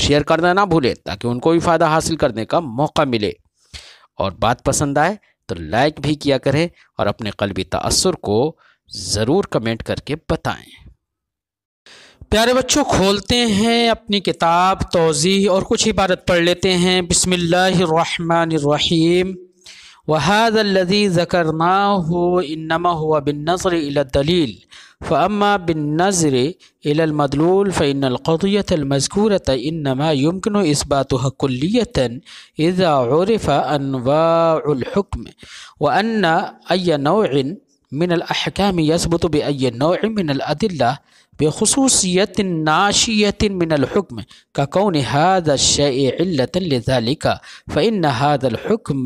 share करना ना भूलें ताकि उनको भी फ़ायदा हासिल करने का मौका मिले और बात पसंद आए तो लाइक भी किया करें और अपने कलबी तसर को ज़रूर कमेंट करके बताएं प्यारे बच्चों खोलते हैं अपनी किताब तोज़ी और कुछ इबारत पढ़ लेते हैं बसमीम जकर ना हो नमा हुआ बिन नसर दलील فأما بالنظر إلى المدلول فإن القضية المذكورة إنما يمكن إثباتها كلية إذا عرف أنواع الحكم وأن أي نوع من الأحكام يثبت بأي نوع من الأدلة بخصوصية ناشية من الحكم ككون هذا الشيء علة لذلك فإن هذا الحكم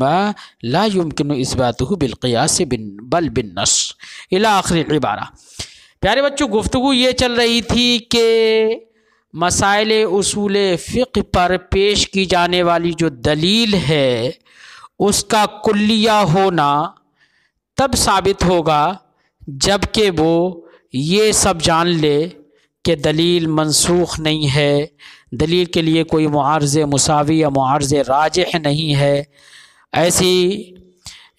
لا يمكن إثباته بالقياس بل بالنص إلى آخر العبارة प्यारे बच्चों गुफ्तु ये चल रही थी कि मसाइल असूल फ़िक पर पेश की जाने वाली जो दलील है उसका कुल्लिया होना तब साबित होगा जबकि वो ये सब जान ले कि दलील मनसूख नहीं है दलील के लिए कोई मुआरज मसावी या मुआरज राज नहीं है ऐसी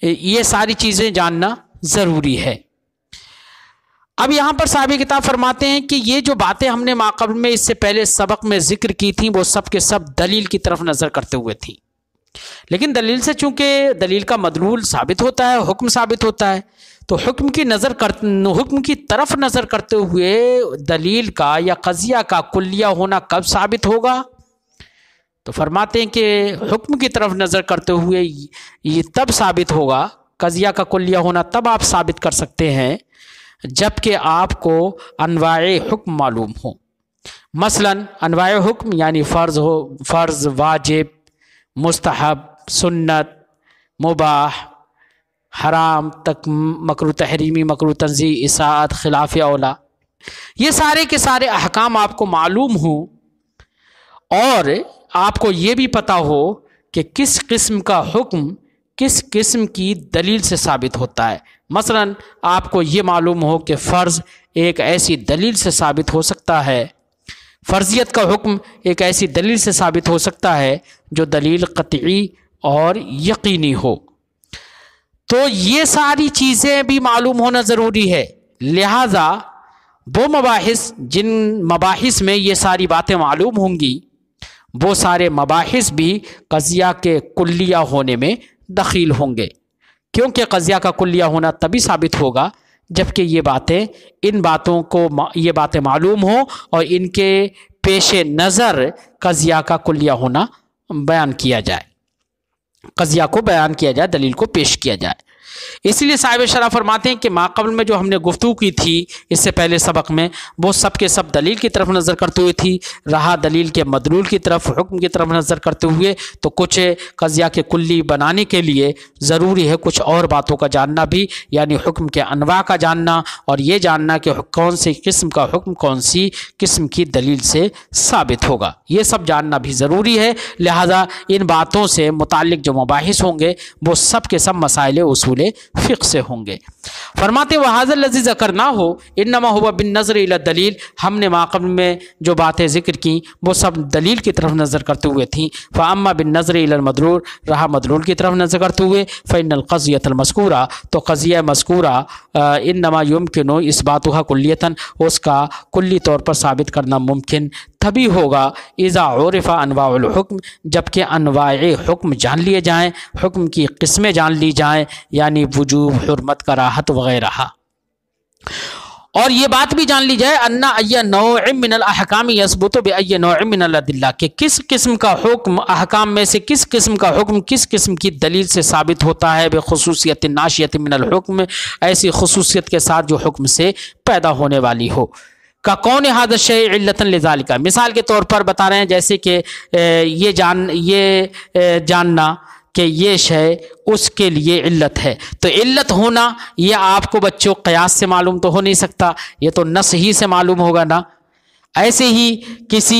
ये सारी चीज़ें जानना ज़रूरी है अब यहाँ पर साहब किताब फरमाते हैं कि ये जो बातें हमने माकब में इससे पहले सबक में जिक्र की थी वो सब के सब दलील की तरफ नज़र करते हुए थी लेकिन दलील से चूंकि दलील का मदलूल साबित होता है हुक्म साबित होता है तो हुक्म की नज़र कर हुक्म की तरफ नज़र करते हुए दलील का या कज़िया का कुलिया होना कब साबित होगा तो फरमाते हैं कि हुक्म की तरफ नज़र करते हुए ये तब साबित होगा कज़िया का कुलिया होना तब आप साबित कर सकते हैं जबकि आपको अनवाए हुक्म मालूम हो मसलन अनवाए हुक्म यानी फ़र्ज़ हो फ़र्ज़ वाजिब मुस्तहब सुन्नत मुबाह हराम तक मकरू तहरीमी मकरू तंजी इसात खिलाफ अला ये सारे के सारे अहकाम आपको मालूम हो और आपको ये भी पता हो कि किस किस्म का हुक्म किस किस्म की दलील से साबित होता है मसलन आपको ये मालूम हो कि फ़र्ज़ एक ऐसी दलील से साबित हो सकता है फ़र्जियत का हुक्म एक ऐसी दलील से साबित हो सकता है जो दलील कतई और यकीनी हो तो ये सारी चीज़ें भी मालूम होना ज़रूरी है लिहाजा वो मबास जिन मबास में ये सारी बातें मालूम होंगी वो सारे मबास भी कज़िया के कुल्लिया होने में दखील होंगे क्योंकि कज़िया का कुल्लिया होना तभी साबित होगा जबकि ये बातें इन बातों को ये बातें मालूम हों और इनके पेश नज़र कज़िया का कुल्लिया होना बयान किया जाए कज़िया को बयान किया जाए दलील को पेश किया जाए इसलिए साहिब शराह फरमाते हैं कि माकबल में जो हमने गुफ्तु की थी इससे पहले सबक में वो सब के सब दलील की तरफ नज़र करते हुए थी रहा दलील के मदलूल की तरफ हुक्म की तरफ नज़र करते हुए तो कुछ कजिया के कुल्ली बनाने के लिए ज़रूरी है कुछ और बातों का जानना भी यानी हुक्म के अनवा का जानना और ये जानना कि कौन सी किस्म का हुक्म कौन सी किस्म की दलील से साबित होगा ये सब जानना भी ज़रूरी है लिहाजा इन बातों से मुतल जो मुबास होंगे वो सब के सब मसाइल उसूल अहल फ़िक से होंगे फरमाते व वहाज़र लजीज़ अकर ना हो इन नमा हुआ बिन नज़र दलील हमने माकब में जो बातें जिक्र की वो सब दलील की तरफ नज़र करते हुए थी फ़ामा बिन नज़र मदरूर रहा मदरूर की तरफ नज़र करते हुए फ़ैनलक़ज़ियतमस्कूरा तो क़ज़िया मस्कूरा इन नमा युमकिन इस बात हुआ कुल्लियता उसका कुल्ली तौर पर साबित करना मुमकिन तभी होगा इज़ा औरफ़ा अनवाउलहुक्म जबकि अनवाए हुक्म जान लिए जाएँ हुक्म की किस्में जान ली जाएँ यानी वजूब हरमत राहत वगैरह और ये बात भी जान ली जाए अन्ना अय नौमिनकामी यसबुत बय नौमिनदिल्ला के किस किस्म का हुक्म अहकाम में से किस किस्म का हुक्म किस किस्म की दलील से साबित होता है बेखसूसियत नाशियत मिनल हुक्म ऐसी खसूसियत के साथ जो हुक्म से पैदा होने वाली हो का कौन हादश इल्लतन का मिसाल के तौर पर बता रहे हैं जैसे कि ये जान ये जानना कि ये शय उसके लिए इल्लत है तो इल्लत होना ये आपको बच्चों कयास से मालूम तो हो नहीं सकता ये तो नस ही से मालूम होगा ना ऐसे ही किसी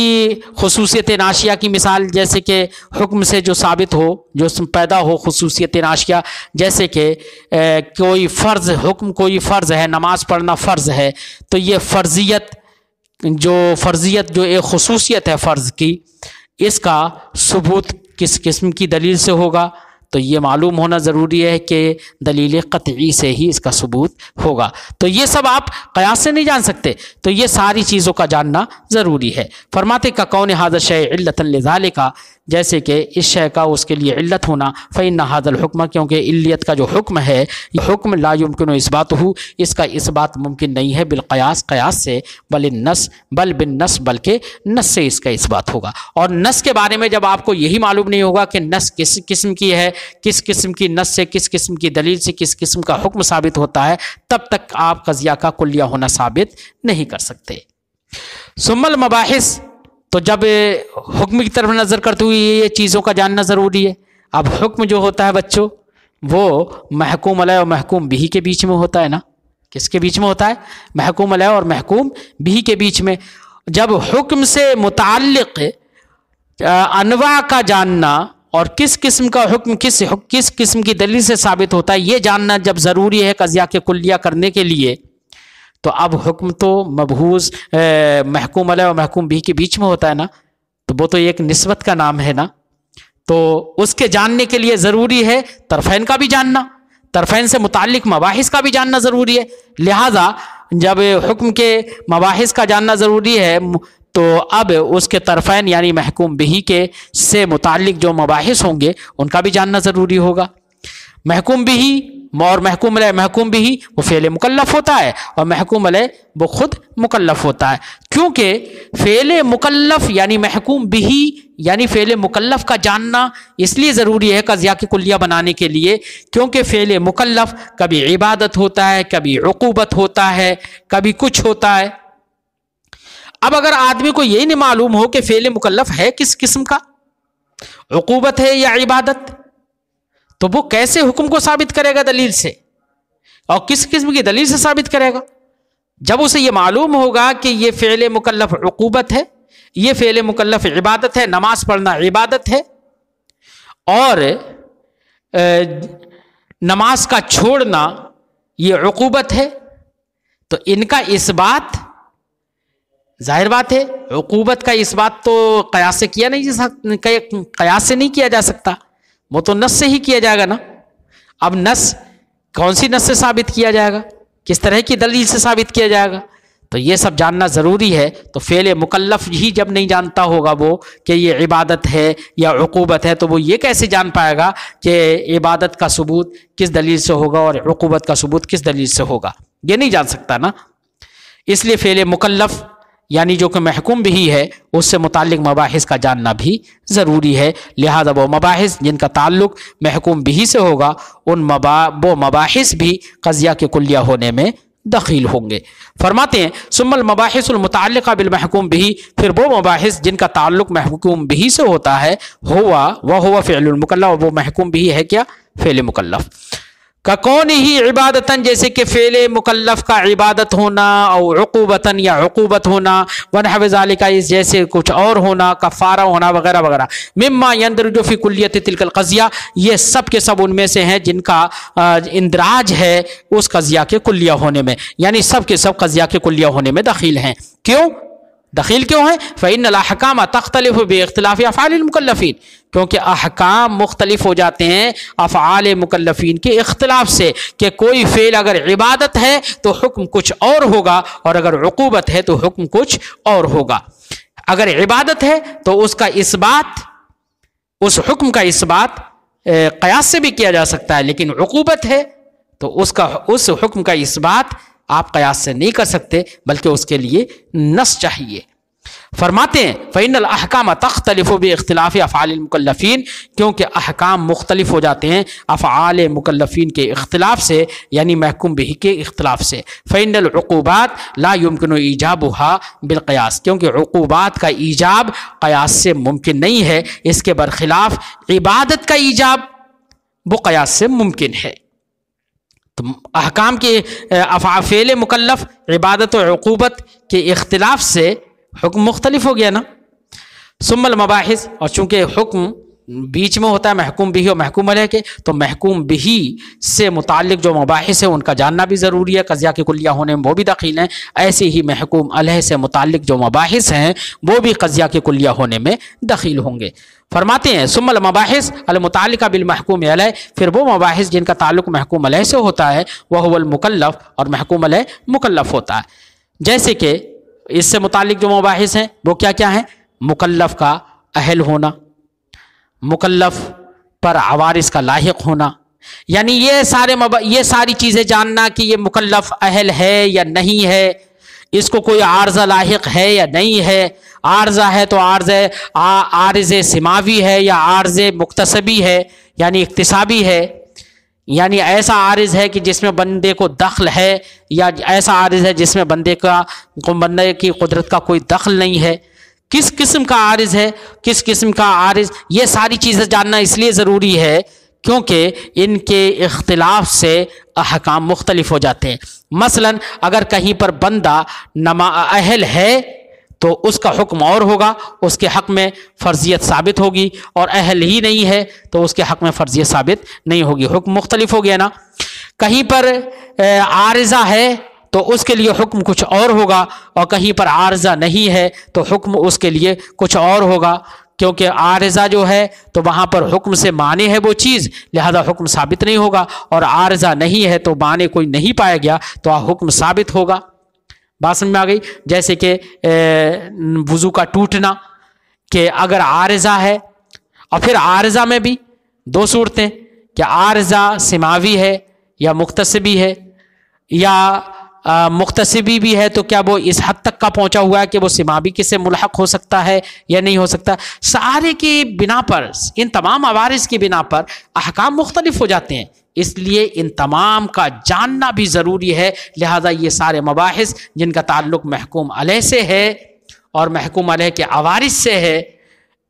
खसूसियत नाशिया की मिसाल जैसे कि हुक्म से जो साबित हो जो पैदा हो खसूसियत नाशिया जैसे कि कोई फ़र्ज़ हुक्म कोई फ़र्ज़ है नमाज़ पढ़ना फ़र्ज़ है तो ये फ़र्ज़ियत जो फ़र्ज़ियत जो एक खसूसियत है फ़र्ज़ की इसका सबूत किस किस्म की दलील से होगा तो ये मालूम होना ज़रूरी है कि दलील क़तई से ही इसका सबूत होगा तो ये सब आप कयास से नहीं जान सकते तो ये सारी चीज़ों का जानना ज़रूरी है फरमाते का कौन हादश इल्लतन का जैसे कि इस शय का उसके लिए इल्लत होना फ़ैन हादल हुक्म क्योंकि इल्लियत का जो हुक्म है हुक्म लायमकिन इस बात हो इसका इस बात मुमकिन नहीं है बिलकयास कयास से बल नस बल बिन नस बल्कि नस से इसका इस बात होगा और नस के बारे में जब आपको यही मालूम नहीं होगा कि नस किस किस्म की है किस किस्म की नस से किस किस्म की दलील से किस किस्म का हुक्म साबित होता है तब तक आप कजिया का कुल्लिया होना साबित नहीं कर सकते सुमल मबाहिस तो जब हुक्म की तरफ नज़र करते हुए ये ये चीज़ों का जानना ज़रूरी है अब हुक्म जो होता है बच्चों वो महकूम अलय और महकूम बिही के बीच में होता है ना किसके बीच में होता है महकूम अलय और महकूम बिही के बीच में जब हुक्म से मुतक अनवा का जानना और किस किस्म का हुक्म किस किस किस्म की दलील से साबित होता है ये जानना जब ज़रूरी है कजिया के कुल्लिया करने के लिए तो अब हुक्म तो मबहूज महकूम अल और महकूम बी के बीच में होता है ना तो वो तो एक नस्बत का नाम है ना तो उसके जानने के लिए ज़रूरी है तरफ़ैन का भी जानना तरफ़ैन से मुतक मबास का भी जानना ज़रूरी है लिहाजा जब हुक्म के मबास का जानना ज़रूरी है तो अब उसके तरफ़ैन यानी महकूम बही के से मुतक जो मबास होंगे उनका भी जानना ज़रूरी होगा महकूम बही और महकूम महकूम भी ही वो फ़ेल मुकल्लफ होता है और महकूम वो ख़ुद मुकल्लफ होता है क्योंकि फ़ेल मुकल्लफ यानी महकूम भी यानी फ़ेल मुकल्लफ का जानना इसलिए ज़रूरी है कज़िया की कुलिया बनाने के लिए क्योंकि फ़ेल मुकल्लफ कभी इबादत होता है कभी अकूबत होता है कभी कुछ होता है अब अगर आदमी को ये नहीं मालूम हो कि फ़ेल मुकल्लफ है किस किस्म का अकूबत है या इबादत तो वो कैसे हुक्म को साबित करेगा दलील से और किस किस्म की दलील से साबित करेगा जब उसे ये मालूम होगा कि ये फ़ेल मुकलफ अकूबत है ये फ़ेल मुकलफ इबादत है नमाज पढ़ना इबादत है और नमाज का छोड़ना ये अकूबत है तो इनका इस बात जाहिर बात है अकूबत का इस बात तो कयास से किया नहीं जा सकता कयास से नहीं किया जा सकता वो तो नस से ही किया जाएगा ना अब नस कौन सी नस से साबित किया जाएगा किस तरह की दलील से साबित किया जाएगा तो ये सब जानना ज़रूरी है तो फेल मुकल्लफ ही जब नहीं जानता होगा वो कि ये इबादत है या अकूबत है तो वो ये कैसे जान पाएगा कि इबादत का सबूत किस दलील से होगा और अकूबत का सबूत किस दलील से होगा ये नहीं जान सकता ना इसलिए फेल मुकल्लफ़ यानी जो कि महकूम भी है उससे मुतक मबास का जानना भी ज़रूरी है लिहाजा वो मबास जिनका ताल्लुक महकूम भी से होगा उन मबा वो मबास भी कज़िया के कुलिया होने में दखील होंगे फरमाते हैं सुमल मबाहसमतल बिलमहकूम भी फिर वो मबास जिनका ताल्लुक महकूम भी से होता है हुआ वह हुआ फ़िलमकल्ला वो महकूम भी है क्या फेल मुकल्फ़ का कौन ही इबादतन जैसे कि फेले मुकल्लफ का इबादत होना और अकूबता या अकूबत होना वन हवजाल का इस जैसे कुछ और होना कफ़ारा होना वगैरह वगैरह मम्मा यंद्रजोफ़ी कुलियत तिलकल कज़िया ये सब के सब उनमें से हैं जिनका इंदराज है उस कज़िया के कुलिया होने में यानी सब के सब कज़िया के कुलिया होने में दखील हैं क्यों दखील क्यों है फ़ैन अहकाम तख्तलफ़ बेख्तलाफ़ मुकलफ़ी क्योंकि अहकाम मुख्तलिफ हो जाते हैं अफ़ाल मुकलफ़ी के अख्तिलाफ़ से कि कोई फ़ेल अगर इबादत है तो हुक्म कुछ और होगा और अगर रकूबत है तो हुक्म कुछ और होगा अगर इबादत है तो उसका इस बात उस हुक्म का इस बात कयास से भी किया जा सकता है लेकिन रकूबत है तो उसका उस हुक्म का इस बात आप कयास से नहीं कर सकते बल्कि उसके लिए नस चाहिए फरमाते हैं फ़ैनल अहकाम तख्तलफ़ व अख्तिलाफ़ अफ़ालमकल्लिन क्योंकि अहकाम मुख्तलिफ हो जाते हैं अफ़ाल मुकल्लिन के अख्तिलाफ से यानी महकुम बही के अख्तिलाफ से ला युमकिन ईजाब हा बिलक़यास क्योंकि अकूबात का ईजाब क़यास से मुमकिन नहीं है इसके बरखिलाफ़ इबादत का ईजाब वो क़यास से मुमकिन है तो अहकाम के अफ़ाफ़ेल मुकलफ़ इबादत वकूबत के अख्तिलाफ से हुक्म मुख्तलिफ हो गया ना सुमल मबाहिस और चूँकि हुक्म बीच में होता है महकूम बिही और महकूम अलह के तो महकूम बिही से मुतक जो मबास है उनका जानना भी ज़रूरी है कज़िया की कुलिया होने में वो भी दाखिल हैं ऐसे ही महकूम अलह से मुतक जो मबास हैं वो भी कज़िया की कुलिया होने में दाखिल होंगे फरमाते हैं सुमल मबास अलमतल महकूम अलह फिर वो मबास जिनका ताल्लुक महकूम अलह से होता है वह वलमकल्लफ़ और महकूम अलह मुकल्लफ़ होता है जैसे कि इससे मुतक जो मबास हैं वो क्या क्या हैं मुकल्लफ़ का अहल होना मुकल्लफ पर आवारिस का लाक होना यानी ये सारे मब... ये सारी चीज़ें जानना कि ये मुकल्लफ अहल है या नहीं है इसको कोई आर्जा लाक है या नहीं है आर्जा है तो आर्ज आर्ज समावी है या आर्ज मुख्तसबी है यानी इकतसाबी है यानी ऐसा आरज है कि जिसमें बंदे को दखल है या ऐसा आरज है जिसमें बंदे का बंदे की कुदरत का कोई दखल नहीं है किस किस्म का आरिज है किस किस्म का आरिज ये सारी चीज़ें जानना इसलिए ज़रूरी है क्योंकि इनके इख्तलाफ से अहकाम मुख्तलिफ हो जाते हैं मसलन अगर कहीं पर बंदा नमा अहल है तो उसका हुक्म और होगा उसके हक़ में फ़र्जियत साबित होगी और अहल ही नहीं है तो उसके हक़ में फ़र्जियत साबित नहीं होगी हुक्म मुख्तलिफ हो गया ना कहीं पर आरजा है तो उसके लिए हुक्म कुछ और होगा और कहीं पर आरज़ा नहीं है तो हुक्म उसके लिए कुछ और होगा क्योंकि आरज़ा जो है तो वहाँ पर हुक्म से माने है वो चीज़ लिहाजा हुक्म साबित नहीं होगा और आरज़ा नहीं है तो माने कोई नहीं पाया गया तो हुक्म साबित होगा बात समझ में आ गई जैसे कि वज़ू का टूटना कि अगर आरज़ा है और फिर आरज़ा में भी दो सूरतें कि आरज़ा समावी है या मुख्तसबी है या मुख्तसबी भी है तो क्या वो इस हद तक का पहुंचा हुआ है कि वो सिमाबी के से मुलहक हो सकता है या नहीं हो सकता सारे के बिना पर इन तमाम आवारस के बिना पर अहकाम मुख्तलिफ हो जाते हैं इसलिए इन तमाम का जानना भी ज़रूरी है लिहाजा ये सारे मबास जिनका ताल्लुक महकूम अलह से है और महकूम अलह के आवारस से है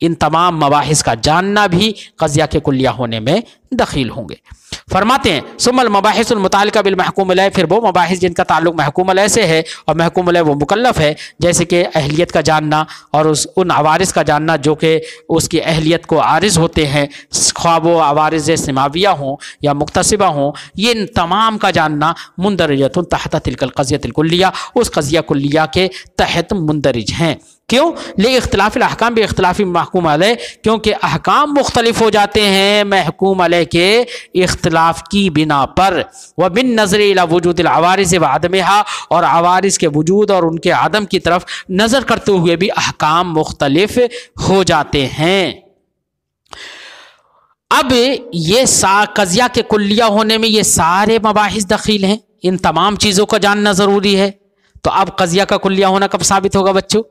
इन तमाम मबास का जानना भी कज़िया के कुलिया होने में दखील होंगे फरमाते हैं सुमल मबाहिसल मुतल बिल महकूम फिर वो मबाहिस जिनका ताल्लुक महकूम से है और महकूम वो मुकलफ है जैसे कि अहलियत का जानना और उस उन आवारस का जानना जो कि उसकी अहलियत को आरज़ होते हैं ख्वाब आवारज समाविया हों या मुख्तबा हों ये इन तमाम का जानना मंदरजत तहत तिलकल कज़िया तिलकुल्लिया उस कज़िया कुल्लिया के तहत मंदरज हैं क्यों ले इख्तलाफ अहकाम भी इख्तलाफी महकूम अलह क्योंकि अहकाम मुख्तलिफ हो जाते हैं महकूम अलह के इख्तलाफ की बिना पर व बिन नज़र वजूद आवारिस व हा और आवारिस के वजूद और उनके आदम की तरफ नज़र करते हुए भी अहकाम मुख्तलिफ हो जाते हैं अब ये सा कजिया के कुल्लिया होने में ये सारे मबाहिस दखील हैं इन तमाम चीज़ों का जानना ज़रूरी है तो अब कजिया का कुल्लिया होना कब साबित होगा बच्चों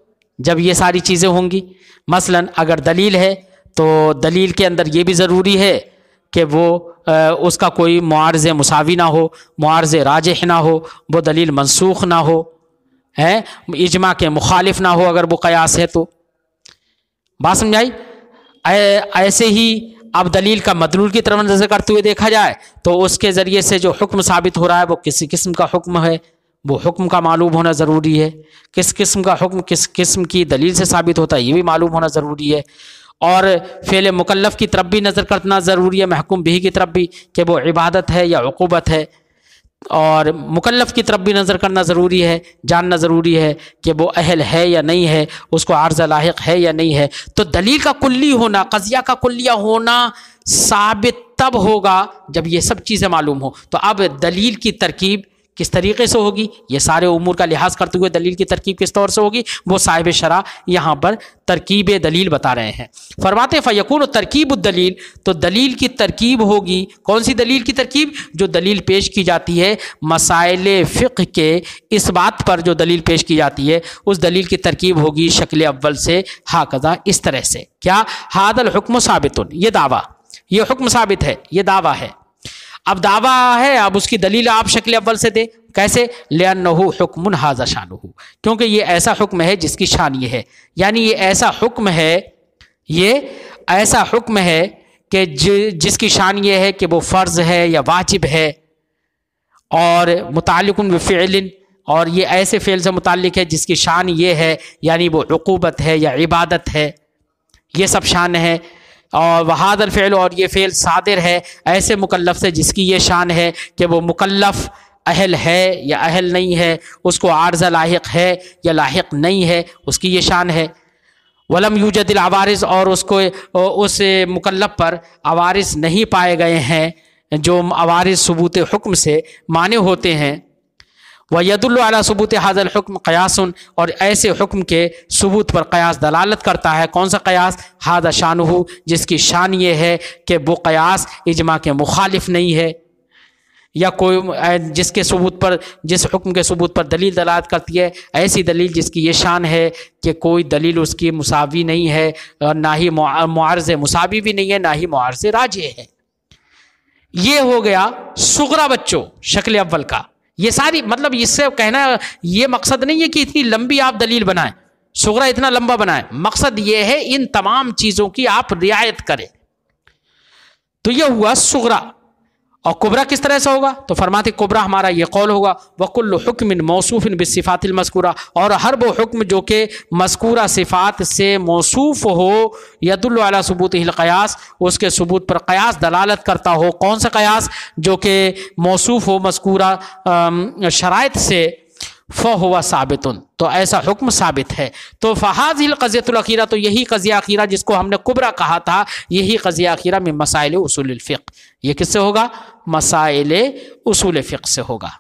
जब ये सारी चीज़ें होंगी मसलन अगर दलील है तो दलील के अंदर ये भी ज़रूरी है कि वो आ, उसका कोई मुआरज मुसावी ना हो मुआरज राजह ना हो वो दलील मनसूख ना हो हैं इजमा के मुखालिफ ना हो अगर वो कयास है तो बात समझाई ऐसे ही अब दलील का मदलूल की तरफ नजर करते हुए देखा जाए तो उसके ज़रिए से जो हुक्म साबित हो रहा है वो किसी किस्म का हुक्म है वो हुक्म का मालूम होना ज़रूरी है किस किस्म का हुक्म किस किस्म की दलील से साबित होता है ये भी मालूम होना ज़रूरी है और फेल मुकल्लफ़ की तरफ भी नज़र करना ज़रूरी है महकुम भी की तरफ भी कि वो इबादत है या अकूबत है और मुकल्लफ़ की तरफ भी नज़र करना ज़रूरी है जानना ज़रूरी है कि वो अहल है या नहीं है उसको आर्ज लाक है या नहीं है तो दलील का कुल्ली होना कजिया का कुल्लिया होना साबित तब होगा जब ये सब चीज़ें मालूम हो तो अब दलील की तरकीब किस तरीके से होगी ये सारे उमूर का लिहाज करते हुए दलील की तरकीब किस तौर से होगी वो साहिब शरा यहाँ पर तरकीब दलील बता रहे हैं फरमाते फ़यकून तरकीब दलील तो दलील की तरकीब होगी कौन सी दलील की तरकीब जो दलील पेश की जाती है मसाइल फ़िक के इस बात पर जो दलील पेश की जाती है उस दलील की तरकीब होगी शक्ल अव्वल से हाकदा इस तरह से क्या हादल हुक्म साबित ये दावा ये हुक्म साबित है ये दावा है अब दावा है अब उसकी दलील आप शक्ल अव्वल से दे कैसे लेनहू हुक्म हाजा शान क्योंकि ये ऐसा हुक्म है जिसकी शान ये है यानी ये ऐसा हुक्म है ये ऐसा हुक्म है कि जिसकी शान ये है कि वो फ़र्ज़ है या वाजिब है और मुतल फ़िलिन और ये ऐसे फैल से मुतक है जिसकी शान ये है यानी वो रकूबत है या इबादत है ये सब शान है और वहादल फ़ैल और ये फ़ेल सादिर है ऐसे मुकल्लफ से जिसकी ये शान है कि वो मुकल्लफ़ अहल है या अहल नहीं है उसको आर्जा लाक है या लाक नहीं है उसकी ये शान है वलम यूजदिल आवारिस और उसको उस मुकल्लब पर आवारिस नहीं पाए गए हैं जो आवारिस सबूत हुक्म से माने होते हैं वयदुल्ला सबूत हाजल हुक्म क़यासन और ऐसे हुक्म के सबूत पर क़यास दलालत करता है कौन सा क़यास हादा शानहू जिसकी शान ये है कि वो क़यास इजमा के मुखालिफ नहीं है या कोई जिसके सबूत पर जिस हुक्म के सबूत पर दलील दलालत करती है ऐसी दलील जिसकी ये शान है कि कोई दलील उसकी मुसावी नहीं है और ना ही मुआरज मुसावी भी नहीं है ना ही मुआरज राजे है ये हो गया सुगरा बच्चों शक्ल अव्वल का ये सारी मतलब इससे कहना ये मकसद नहीं है कि इतनी लंबी आप दलील बनाएं सुगरा इतना लंबा बनाएं मकसद ये है इन तमाम चीज़ों की आप रियायत करें तो यह हुआ सुगरा और कुबरा किस तरह से होगा तो फरमाते कुबरा हमारा ये कौल होगा वकुल मौसूफ इन बिसफातिल मस्कूरा और हर वो हुक्म जो कि मस्कूरा सिफ़ात से मौसूफ़ हो यदुल्ला सबूत क़यास उसके सबूत पर क़यास दलालत करता हो कौन सा क़यास जो कि मौसूफ़ हो मस्कूरा शरात से फ़ो हुआ साबित तो ऐसा हुक्म साबित है तो फ़हाज हिल कज़ियतलखीरा तो यही कज़िया अखीरा जिसको हमने कुबरा कहा था यही कज़िया अखीरा में मसाइल उसूल फ़िक ये किससे होगा मसाइल उसूल फ़िक से होगा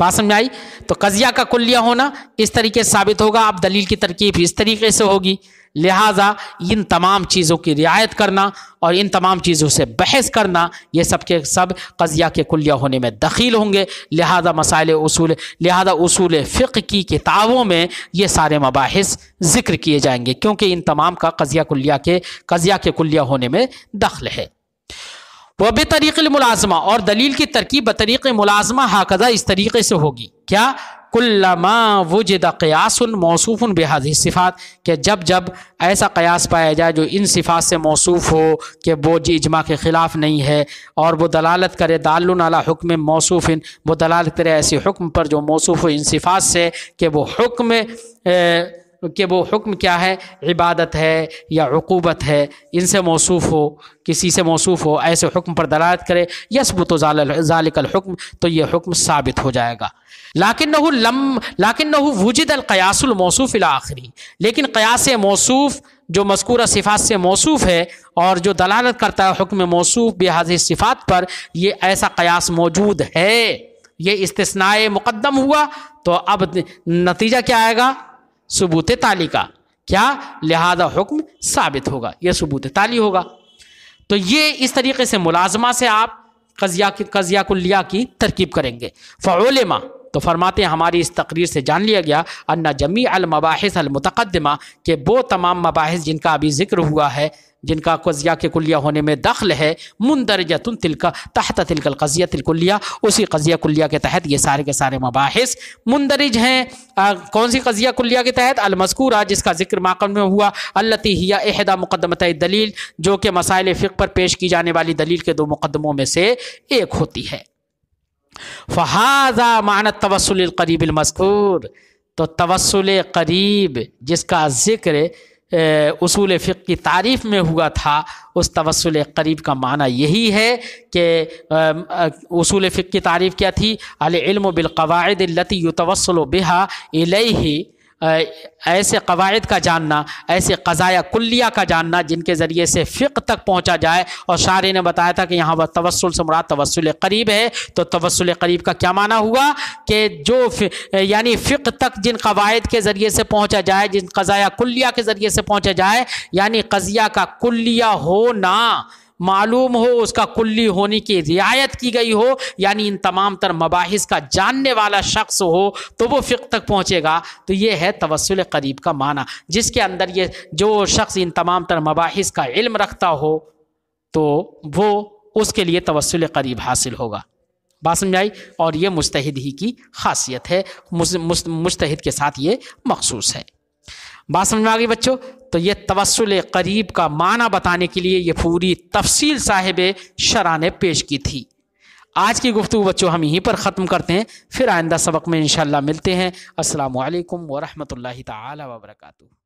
बात समझ आई तो कजिया का कुल्लिया होना इस तरीके से साबित होगा आप दलील की तरकीब इस तरीके से होगी लिहाजा इन तमाम चीज़ों की रियायत करना और इन तमाम चीज़ों से बहस करना ये सब के सब कजिया के कुलिया होने में दखील होंगे लिहाजा मसाइल उसूल लिहाजा उसूल फ़िक की किताबों में ये सारे मबाहस ज़िक्र किए जाएंगे क्योंकि इन तमाम का कजिया कुलिया के कजिया के कुलिया होने में दखल है वह तरीक़ मुलाजमा और दलील की तरकीब बतरीक़ मुलाजमा हाकदा इस तरीके से होगी क्या कुल्लमा वजद क़यासन मौसूफ़ बेहद सिफ़ात के जब जब ऐसा क़यास पाया जाए जो इन सिफ़ात से मौसूफ़ हो कि जी इजमा के ख़िलाफ़ नहीं है और वो दलालत करे दाला हुक्म मौसूफ़ वो दलालत करे ऐसे हुक्म पर जो मौसूफ़ हो इन सिफ़ात से कि वो हुक्म कि वो हुक्म क्या है इबादत है या अकूबत है इनसे मौसू हो किसी से मौसू हो ऐसे हुक्म पर दलालत करे यसबुत ज़ालिकल हुक्म तो ये हुक्म साबित हो जाएगा लाकिन नहु लम लाकिन नहु वजद अलकयासल मौसूफ़ आखिरी लेकिन क़यास मौसूफ़ जो मस्कूर सिफ़ात से मौसू है और जो दलालत करता है हुक्म मौसू बेहाज सिफ़ात पर यह ऐसा क़यास मौजूद है ये इस्तना मुक़दम हुआ तो अब नतीजा क्या आएगा सबूत ताली का क्या लिहाजा हुक्म साबित होगा यह सबूत ताली होगा तो ये इस तरीके से मुलाजमा से आप कजिया की कजिया कुल्लिया की तरकीब करेंगे फ़ोलमा तो फरमाते हमारी इस तकरीर से जान लिया गया अन्ना जमी अलमबाहिस अलमतकदमा के वो तमाम मबाहिस जिनका अभी ज़िक्र हुआ है जिनका कजिया के कुलिया होने में दखल है मुंदरजतन तिलका तहत तिलकल कजिया तिलकुलिया उसी कजिया कुलिया के तहत ये सारे के सारे मबास मुंदरज हैं कौन सी कजिया कुलिया के तहत आज जिसका जिक्र माकम में हुआ अल्लती अहदा मुकदमत दलील जो कि मसाइल फ़िक पर पेश की जाने वाली दलील के दो मुकदमों में से एक होती है फ़हाजा मान तवसल करीब मस्कूर तो तवसल करीब जिसका ज़िक्र उसूल फ़िक की तारीफ़ में हुआ था उस तवसल करीब का माना यही है कि उसूल फ़िक की तारीफ़ क्या थी अल बिलकवायद लती तवसल बिहा ही ऐसे कवायद का जानना ऐसे कज़ाया कुल्लिया का जानना जिनके ज़रिए से फ़िक तक पहुँचा जाए और शारी ने बताया था कि यहाँ वह तवसल से मुराद तवसल करीब है तो तवसल करीब का क्या माना हुआ कि जो यानी फ़िक तक जिन कवायद के ज़रिए से पहुँचा जाए जिन कज़ाया कुल्लिया के ज़रिए से पहुँचा जाए यानी कज़िया का कुल्लिया होना मालूम हो उसका कुल्ली होने की रियायत की गई हो यानी इन तमाम तर मबाहिस का जानने वाला शख्स हो तो वो फ़िक तक पहुँचेगा तो ये है तवसल करीब का माना जिसके अंदर ये जो शख्स इन तमाम तर मबाहिस का इल्म रखता हो तो वो उसके लिए तवसल करीब हासिल होगा बात समझाई और ये मुस्तहिद ही की खासियत है मुस्तहिद के साथ ये मखसूस है बात समझ में आ गई बच्चों तो ये तवसल करीब का माना बताने के लिए ये पूरी तफसील साहिब शरा ने पेश की थी आज की गुफ्तु बच्चों हम यहीं पर ख़त्म करते हैं फिर आइंदा सबक में इन मिलते हैं असल वरहमल तबरकू